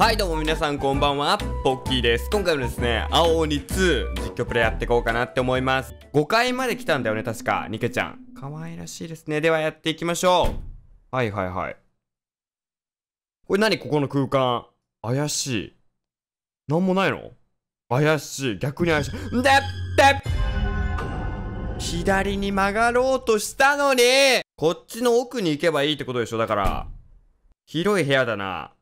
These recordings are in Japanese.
はいどうも皆さんこんばんは、ポッキーです。今回もですね、青鬼2実況プレイやっていこうかなって思います。5回まで来たんだよね、確か。ニケちゃん。可愛らしいですね。ではやっていきましょう。はいはいはい。これ何ここの空間。怪しい。なんもないの怪しい。逆に怪しい。んでって左に曲がろうとしたのにこっちの奥に行けばいいってことでしょだから。広い部屋だな。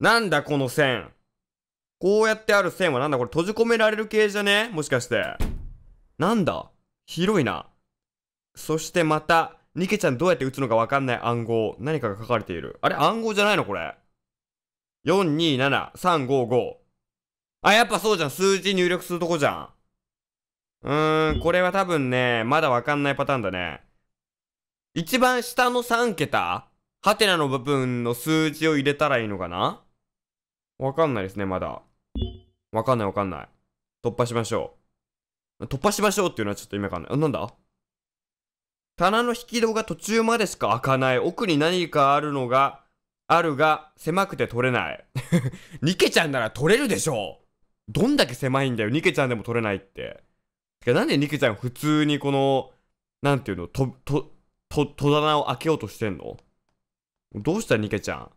なんだこの線。こうやってある線はなんだこれ閉じ込められる系じゃねもしかして。なんだ広いな。そしてまた、ニケちゃんどうやって打つのかわかんない暗号。何かが書かれている。あれ暗号じゃないのこれ。427355。あ、やっぱそうじゃん。数字入力するとこじゃん。うーん、これは多分ね、まだわかんないパターンだね。一番下の3桁ハテナの部分の数字を入れたらいいのかなわかんないですね、まだ。わかんないわかんない。突破しましょう。突破しましょうっていうのはちょっと意味わかんない。あ、なんだ棚の引き戸が途中までしか開かない。奥に何かあるのが、あるが、狭くて取れない。ニケちゃんなら取れるでしょどんだけ狭いんだよ。ニケちゃんでも取れないって。てか、なんでニケちゃん普通にこの、なんていうの、と、と、と、戸棚を開けようとしてんのどうしたニケちゃん。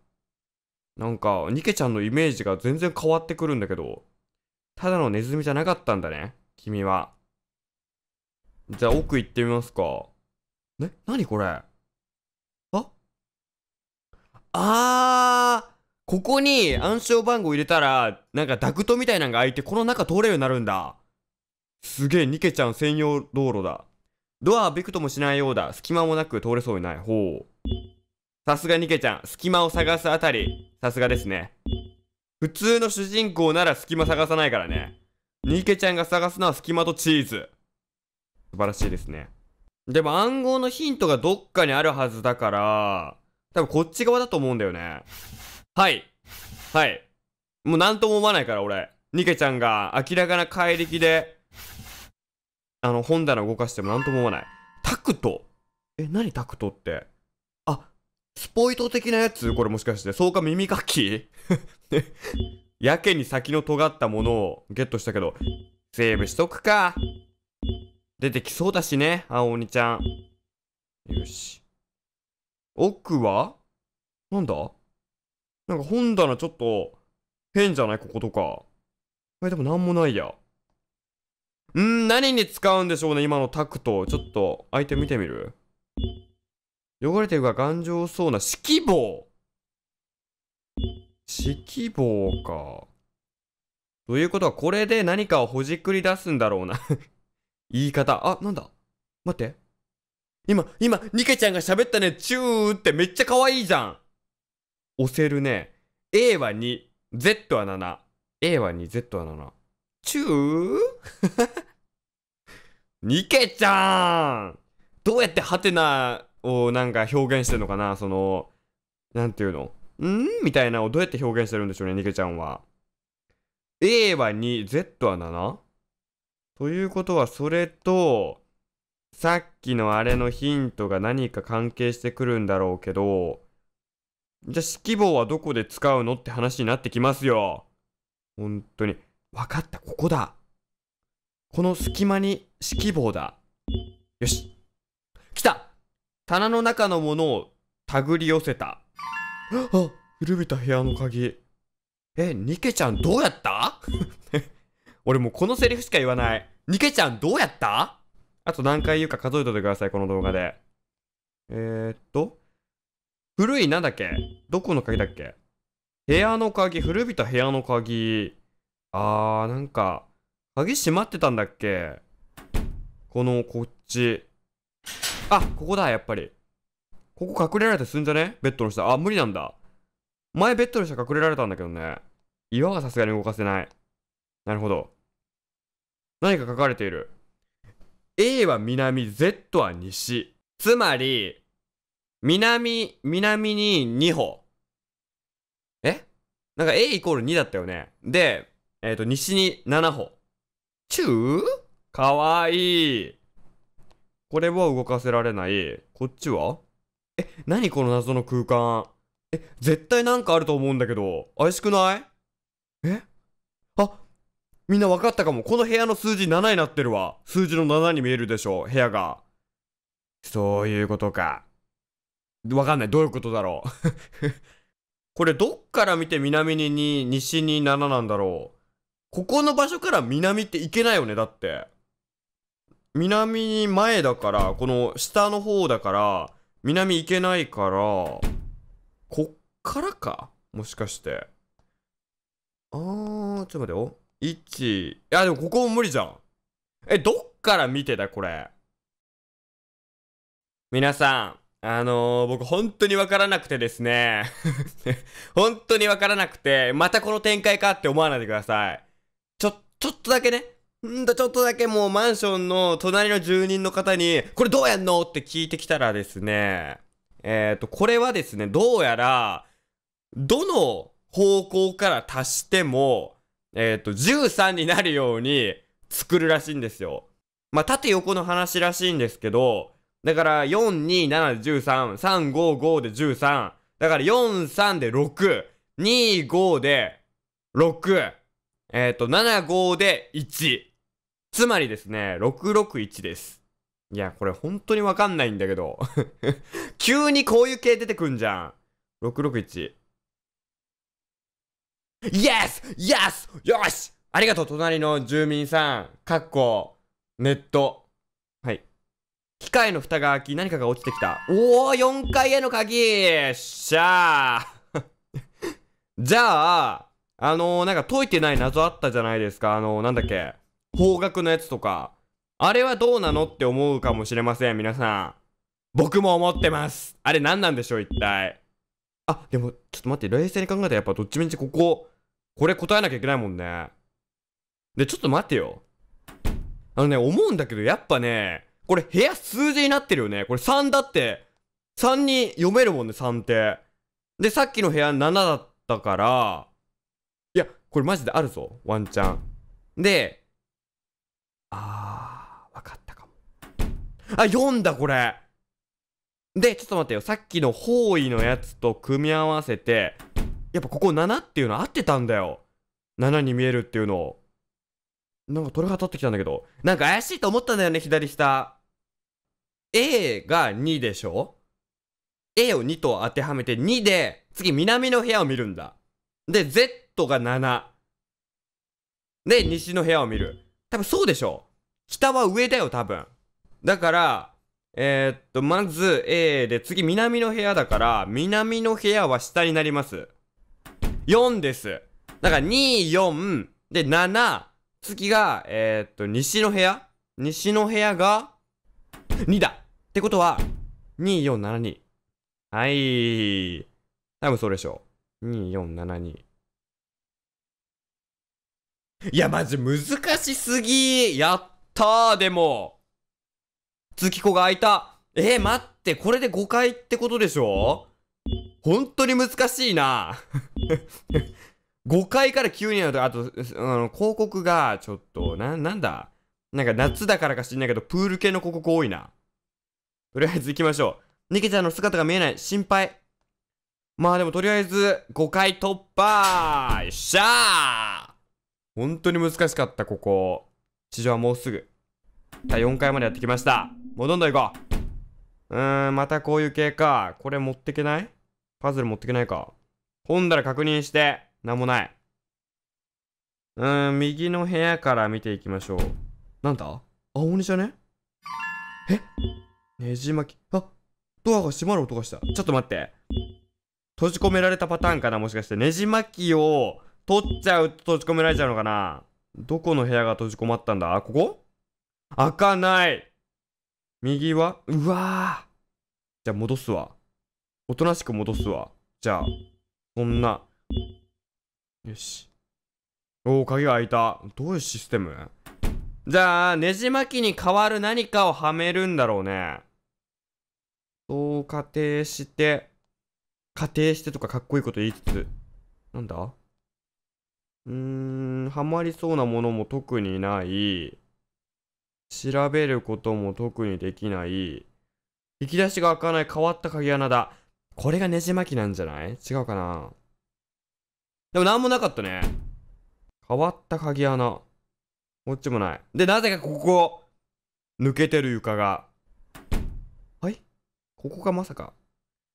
なんか、ニケちゃんのイメージが全然変わってくるんだけど、ただのネズミじゃなかったんだね、君は。じゃあ奥行ってみますか。え、何これああーここに暗証番号入れたら、なんかダクトみたいなのが開いて、この中通れるようになるんだ。すげえ、ニケちゃん専用道路だ。ドアはびくともしないようだ。隙間もなく通れそうにない。ほう。さすがニケちゃん、隙間を探すあたり、さすがですね。普通の主人公なら隙間探さないからね。ニケちゃんが探すのは隙間とチーズ。素晴らしいですね。でも暗号のヒントがどっかにあるはずだから、多分こっち側だと思うんだよね。はい。はい。もう何とも思わないから、俺。ニケちゃんが明らかな怪力で、あの、本棚動かしても何とも思わない。タクトえ、何タクトって。スポイト的なやつこれもしかして。そうか耳かき やけに先の尖ったものをゲットしたけど、セーブしとくか。出てきそうだしね、青鬼ちゃん。よし。奥はなんだなんか本棚ちょっと変じゃないこことか。え、でもなんもないや。んー、何に使うんでしょうね、今のタクト。ちょっと、相手見てみる汚れてるが頑丈そうな指揮棒指揮棒か。ということは、これで何かをほじくり出すんだろうな 言い方。あ、なんだ待って。今、今、ニケちゃんが喋ったね、チューってめっちゃ可愛いじゃん。押せるね。A は2、Z は7。A は2、Z は7。チュー ニケちゃんどうやってハテナをなんか表現してるのかなその、なんていうのんみたいなのをどうやって表現してるんでしょうね、ニケちゃんは。A は2、Z は 7? ということは、それと、さっきのあれのヒントが何か関係してくるんだろうけど、じゃあ式棒はどこで使うのって話になってきますよ。本当に。分かった、ここだ。この隙間に式棒だ。よし。棚の中のものを手繰り寄せた。あ、古びた部屋の鍵。え、ニケちゃんどうやった 俺もうこのセリフしか言わない。ニケちゃんどうやったあと何回言うか数えといてください、この動画で。えー、っと、古いなんだっけどこの鍵だっけ部屋の鍵、古びた部屋の鍵。あー、なんか、鍵閉まってたんだっけこの、こっち。あ、ここだ、やっぱり。ここ隠れられてすんじゃねベッドの下。あ、無理なんだ。前ベッドの下隠れられたんだけどね。岩はさすがに動かせない。なるほど。何か書かれている。A は南、Z は西。つまり、南、南に2歩。えなんか A イコール2だったよね。で、えっ、ー、と、西に7歩。チューかわいい。これは動かせられない。こっちはえ、何この謎の空間。え、絶対なんかあると思うんだけど、怪しくないえあ、みんな分かったかも。この部屋の数字7になってるわ。数字の7に見えるでしょ、部屋が。そういうことか。わかんない。どういうことだろう。これどっから見て南に2、西に7なんだろう。ここの場所から南って行けないよね、だって。南に前だから、この下の方だから、南行けないから、こっからかもしかして。あー、ちょっと待ってよ。1、いや、でもここ無理じゃん。え、どっから見てたこれ。皆さん、あのー、僕本当にわからなくてですね。本当にわからなくて、またこの展開かって思わないでください。ちょ、ちょっとだけね。んと、ちょっとだけもうマンションの隣の住人の方に、これどうやんのって聞いてきたらですね、えっ、ー、と、これはですね、どうやら、どの方向から足しても、えっ、ー、と、13になるように作るらしいんですよ。まあ、縦横の話らしいんですけど、だから、4、2、7で13、3、5、5で13、だから4、3で6、2、5で6、えっ、ー、と、7、5で1。つまりですね、661です。いや、これ本当にわかんないんだけど 急にこういう系出てくんじゃん。661。イエスイエスよしありがとう、隣の住民さん。かっこ、ネット。はい。機械の蓋が開き、何かが落ちてきた。おお !4 階への鍵しゃー じゃあ、あのー、なんか解いてない謎あったじゃないですか。あのー、なんだっけ方角のやつとか、あれはどうなのって思うかもしれません、皆さん。僕も思ってます。あれ何なんでしょう、一体。あ、でも、ちょっと待って、冷静に考えたらやっぱどっちみちここ、これ答えなきゃいけないもんね。で、ちょっと待ってよ。あのね、思うんだけど、やっぱね、これ部屋数字になってるよね。これ3だって、3に読めるもんね、3って。で、さっきの部屋7だったから、いや、これマジであるぞ、ワンチャン。で、あ、読んだこれ。で、ちょっと待ってよ。さっきの方位のやつと組み合わせて、やっぱここ7っていうの合ってたんだよ。7に見えるっていうのを。なんか鳥が立ってきたんだけど。なんか怪しいと思ったんだよね、左下。A が2でしょ ?A を2と当てはめて2で、次南の部屋を見るんだ。で、Z が7。で、西の部屋を見る。多分そうでしょ北は上だよ、多分。だから、えー、っと、まず A で、次南の部屋だから、南の部屋は下になります。4です。だから2、4、で、7、次が、えー、っと、西の部屋西の部屋が、2だってことは、2、4、7、2。はい。多分そうでしょう。2、4、7、2。いや、まじ難しすぎやったーでも月子が開いた。えー、待って、これで5回ってことでしょ本当に難しいな。5 回から急になると、あと、あの、広告が、ちょっと、な、なんだなんか夏だからか知んないけど、プール系の広告多いな。とりあえず行きましょう。ニケちゃんの姿が見えない。心配。まあでもとりあえず、5回突破よっしゃー本当に難しかった、ここ。地上はもうすぐ。さあ、4回までやってきました。戻んないか。うーん、またこういう系か。これ持ってけないパズル持ってけないか。本棚確認して、なんもない。うーん、右の部屋から見ていきましょう。なんだ青鬼じゃねえねじ巻き。あドアが閉まる音がした。ちょっと待って。閉じ込められたパターンかなもしかして。ねじ巻きを取っちゃうと閉じ込められちゃうのかなどこの部屋が閉じ込まったんだここ開かない右はうわじゃあ戻すわ。おとなしく戻すわ。じゃあ、こんな。よし。おお、鍵が開いた。どういうシステムじゃあ、ねじ巻きに変わる何かをはめるんだろうね。そう仮定して、仮定してとかかっこいいこと言いつつ。なんだうーん、はまりそうなものも特にない。調べることも特にできない。引き出しが開かない変わった鍵穴だ。これがねじ巻きなんじゃない違うかなでも何もなかったね。変わった鍵穴。こっちもない。で、なぜかここ、抜けてる床が。はいここがまさか。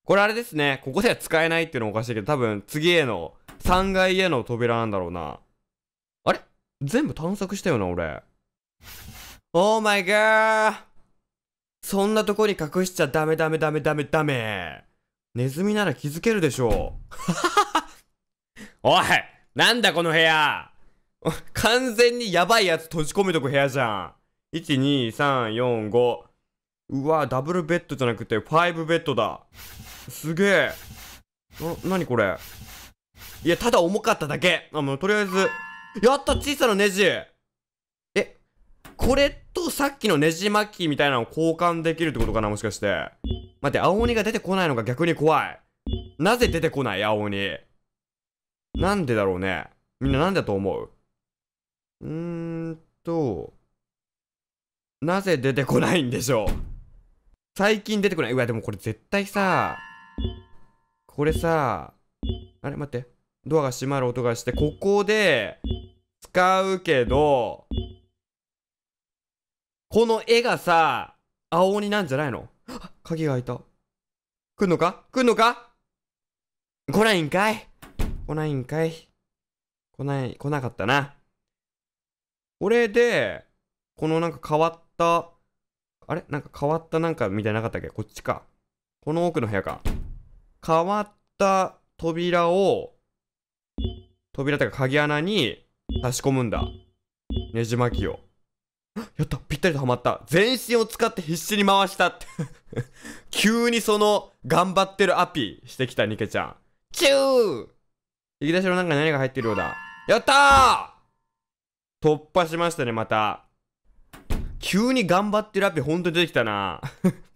これあれですね。ここでは使えないっていうのもおかしいけど、多分次への、3階への扉なんだろうな。あれ全部探索したよな、俺。Oh my god! そんなとこに隠しちゃダメダメダメダメダメ。ネズミなら気づけるでしょう。おいなんだこの部屋完全にやばいやつ閉じ込めとく部屋じゃん。1、2、3、4、5。うわ、ダブルベッドじゃなくて、5ベッドだ。すげえ。な、なにこれ。いや、ただ重かっただけ。あ、もうとりあえず。やった小さなネジこれとさっきのねじ巻きみたいなのを交換できるってことかなもしかして。待って、青鬼が出てこないのが逆に怖い。なぜ出てこない青鬼。なんでだろうね。みんななんだと思ううーんと、なぜ出てこないんでしょう。最近出てこない。うわ、でもこれ絶対さ、これさ、あれ待って。ドアが閉まる音がして、ここで、使うけど、この絵がさ、青鬼なんじゃないの鍵が開いた。来んのか来んのか来ないんかい来ないんかい来ない、来なかったな。これで、このなんか変わった、あれなんか変わったなんかみたいなかったっけこっちか。この奥の部屋か。変わった扉を、扉とか鍵穴に差し込むんだ。ねじ巻きを。やったぴったりとはまった全身を使って必死に回したって 急にその、頑張ってるアピしてきたニケちゃん。チュー引き出しの中に何が入ってるようだ。やったー突破しましたね、また。急に頑張ってるアピほんとに出てきたな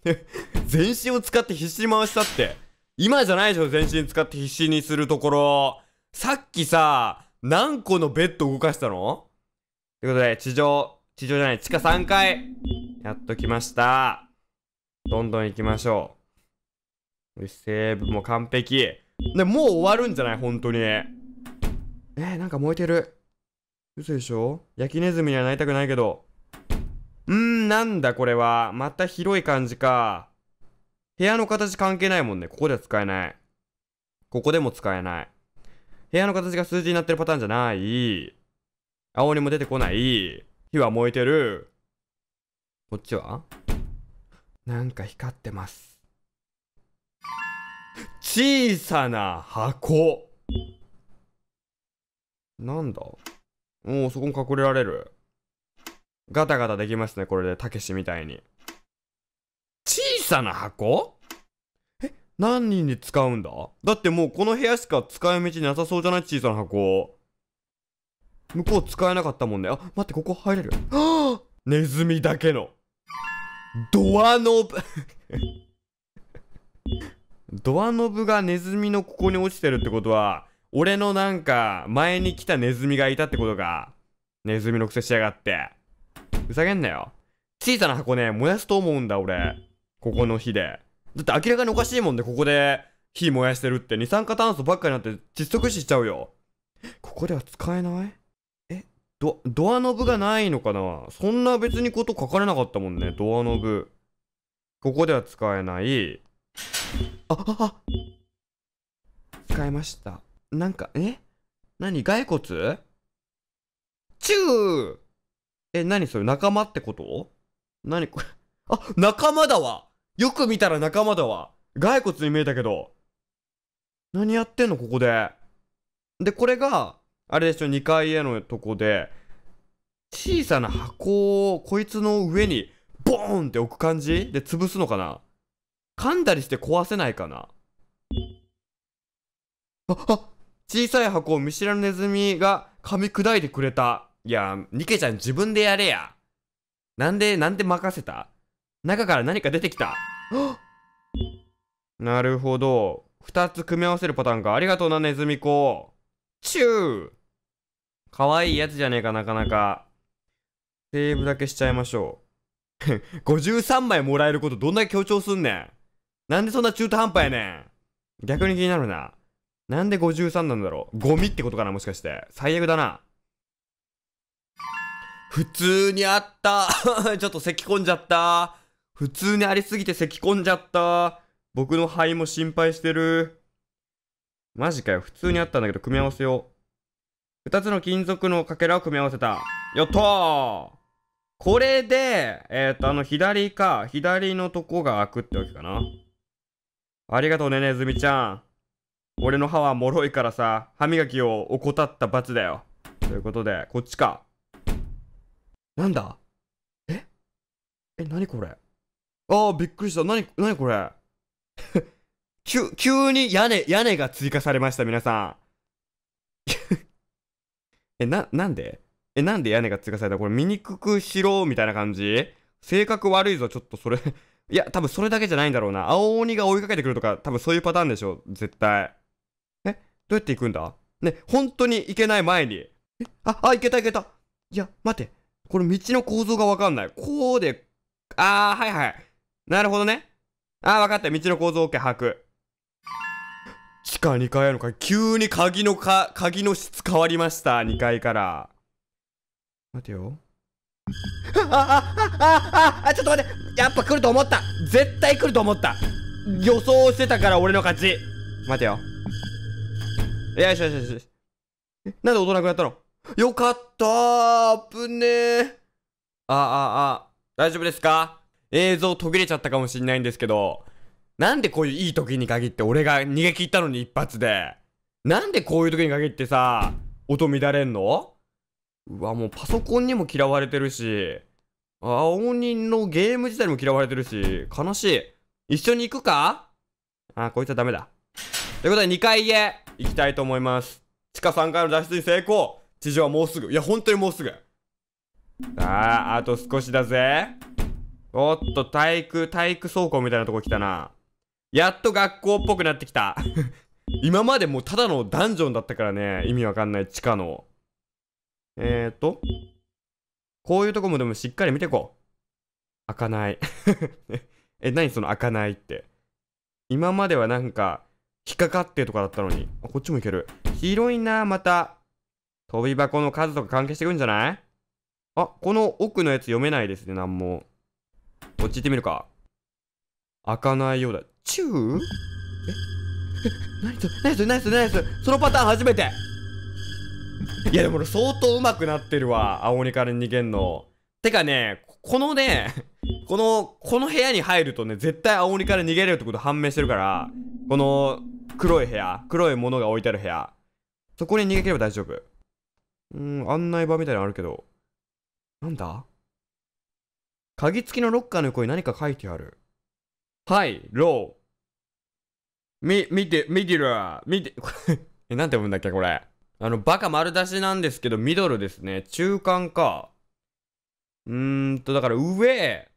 全身を使って必死に回したって。今じゃないでしょ、全身使って必死にするところ。さっきさ、何個のベッド動かしたのということで、地上地上じゃない、地下3階やっと来ました。どんどん行きましょう。セーブも完璧。で、もう終わるんじゃない本当に。えー、なんか燃えてる。嘘でしょ焼きネズミにはなりたくないけど。うーん、なんだこれは。また広い感じか。部屋の形関係ないもんね。ここでは使えない。ここでも使えない。部屋の形が数字になってるパターンじゃない。青にも出てこない。火は燃えてる。こっちはなんか光ってます。小さな箱。なんだもうそこも隠れられる。ガタガタできますね、これで、たけしみたいに。小さな箱え、何人に使うんだだってもうこの部屋しか使い道なさそうじゃない小さな箱。向こう使えなかったもんね。あ、待って、ここ入れる。は あネズミだけの。ドアノブ ドアノブがネズミのここに落ちてるってことは、俺のなんか、前に来たネズミがいたってことか。ネズミの癖しやがって。ふざけんなよ。小さな箱ね、燃やすと思うんだ、俺。ここの火で。だって明らかにおかしいもんで、ね、ここで火燃やしてるって。二酸化炭素ばっかになって窒息死しちゃうよ。ここでは使えないド、ドアノブがないのかなそんな別にこと書かれなかったもんね。ドアノブ。ここでは使えない。あ、あ、あ使いました。なんか、え何骸骨チューえ、何それ仲間ってこと何これ あ、仲間だわよく見たら仲間だわ骸骨に見えたけど。何やってんのここで。で、これが、あれでしょ、2階へのとこで、小さな箱をこいつの上にボーンって置く感じで潰すのかな噛んだりして壊せないかなあ、あ、小さい箱を見知らぬネズミが噛み砕いてくれた。いや、ニケちゃん自分でやれや。なんで、なんで任せた中から何か出てきた。なるほど。2つ組み合わせるパターンか。ありがとうな、ネズミ子。チューかわいいやつじゃねえかなかなか。セーブだけしちゃいましょう。53 枚もらえることどんだけ強調すんねん。なんでそんな中途半端やねん。逆に気になるな。なんで53なんだろう。ゴミってことかなもしかして。最悪だな。普通にあった。ちょっと咳込んじゃった。普通にありすぎて咳込んじゃった。僕の肺も心配してる。マジかよ。普通にあったんだけど、組み合わせよう。2つの金属のかけらを組み合わせた。やったーこれで、えっ、ー、と、あの、左か、左のとこが開くってわけかな。ありがとうね、ねずみちゃん。俺の歯は脆いからさ、歯磨きを怠った罰だよ。ということで、こっちか。なんだええ、なにこれああ、びっくりした。なに、なにこれ 急、急に屋根、屋根が追加されました、皆さん。え、な、なんでえ、なんで屋根が追加されたこれ醜くしろ、みたいな感じ性格悪いぞ、ちょっとそれ いや、多分それだけじゃないんだろうな。青鬼が追いかけてくるとか、多分そういうパターンでしょ、絶対。え、どうやって行くんだね、本当に行けない前に。え、あ、あ、行けた行けた。いや、待って。これ道の構造がわかんない。こうで、あー、はいはい。なるほどね。あー、わかった。道の構造 OK、はく。地下2階のか急に鍵のか、鍵の質変わりました、2階から。待てよ。あ、あ、あ、あ、あ、ちょっと待って。やっぱ来ると思った。絶対来ると思った。予想してたから俺の勝ち。待てよ。よしよしよしよし。なんで音なくなったのよかったー。ぶねー。あ、あ、あ、大丈夫ですか映像途切れちゃったかもしんないんですけど。なんでこういういい時に限って俺が逃げ切ったのに一発で。なんでこういう時に限ってさ、音乱れんのうわ、もうパソコンにも嫌われてるし、青人のゲーム自体にも嫌われてるし、悲しい。一緒に行くかあ、こいつはダメだ。ということで2階へ行きたいと思います。地下3階の脱出に成功地上はもうすぐ。いや、本当にもうすぐ。ああ、あと少しだぜ。おっと、体育、体育倉庫みたいなとこ来たな。やっと学校っぽくなってきた 今までもうただのダンジョンだったからね、意味わかんない地下の。えーと、こういうとこもでもしっかり見てこう。開かない え、何その開かないって。今まではなんか、引っかかってとかだったのに。あ、こっちもいける。広いな、また。飛び箱の数とか関係してくんじゃないあ、この奥のやつ読めないですね、なんも。こっち行ってみるか。開かないようだ。チューええ何それ何それ何それ何それそのパターン初めていやでも俺相当上手くなってるわ。青鬼から逃げんの。てかね、このね、この、この部屋に入るとね、絶対青鬼から逃げれるってこと判明してるから、この黒い部屋、黒いものが置いてある部屋、そこに逃げ切れば大丈夫。うん、案内場みたいなのあるけど。なんだ鍵付きのロッカーの横に何か書いてある。はい、ロー。み、見て、ミディラー、見て、え、なんて読むんだっけ、これ。あの、バカ丸出しなんですけど、ミドルですね。中間か。うーんと、だから上、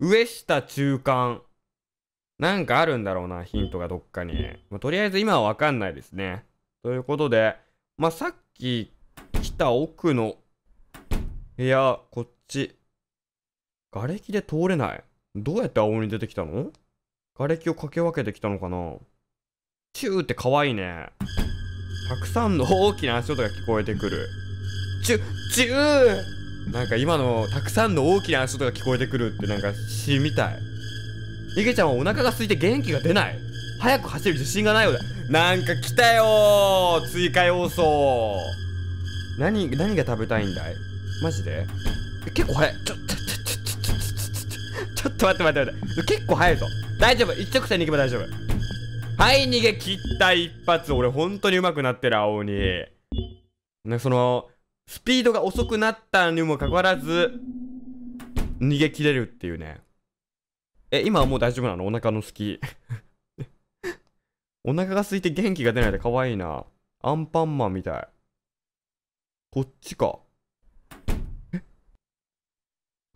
上下中間。なんかあるんだろうな、ヒントがどっかに。まあ、とりあえず今はわかんないですね。ということで、まあ、さっき来た奥の部屋、こっち。瓦礫で通れない。どうやって青鬼出てきたの瓦礫をかけ分けてきたのかなチューって可愛いね。たくさんの大きな足音が聞こえてくる。チュ、チューなんか今のたくさんの大きな足音が聞こえてくるってなんか死みたい。いげちゃんはお腹が空いて元気が出ない。早く走る自信がないようだ。なんか来たよ追加要素何、何が食べたいんだいマジで結構早い。ちょ、ちょ、と待って待って待って。結構早いぞ。大丈夫。一直線に行けば大丈夫。はい、逃げ切った一発。俺、本当に上手くなってる、青鬼。ね、その、スピードが遅くなったにもかかわらず、逃げ切れるっていうね。え、今はもう大丈夫なのお腹の隙 お腹が空いて元気が出ないで可愛いな。アンパンマンみたい。こっちか。え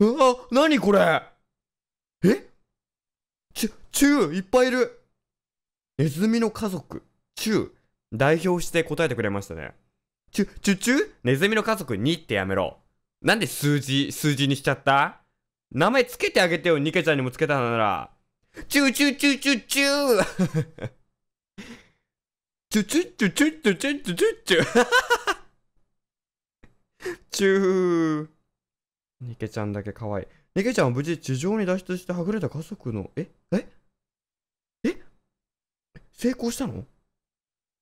うわ何これえチュ、チューいっぱいいるネズミの家族、チュー。代表して答えてくれましたね。チュ、チュチュネズミの家族2ってやめろ。なんで数字、数字にしちゃった名前つけてあげてよ、ニケちゃんにもつけたのなら。チューチューチューチューチューチュチュチュチュチュチュチュチュチュチューニケちゃんだけ可愛い。ネケちゃんは無事地上に脱出してはぐれた家族の、えええ成功したの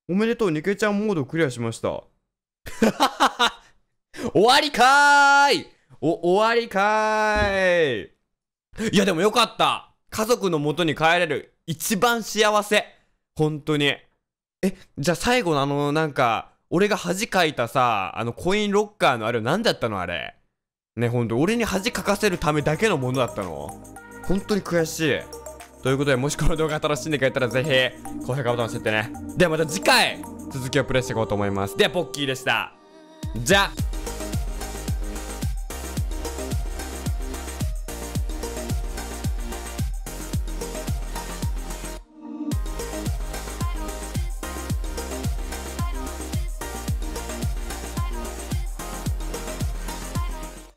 おめでとう、ネケちゃんモードクリアしました。終わりかーいお、終わりかーいいやでもよかった家族の元に帰れる一番幸せ本当に。え、じゃあ最後のあの、なんか、俺が恥かいたさ、あのコインロッカーのあれ、何だったのあれ。ね、ほんと、俺に恥かかせるためだけのものだったの。本当に悔しい。ということで、もしこの動画楽しんでくれたらぜひ、高評価ボタン押してってね。ではまた次回、続きをプレイしていこうと思います。では、ポッキーでした。じゃあ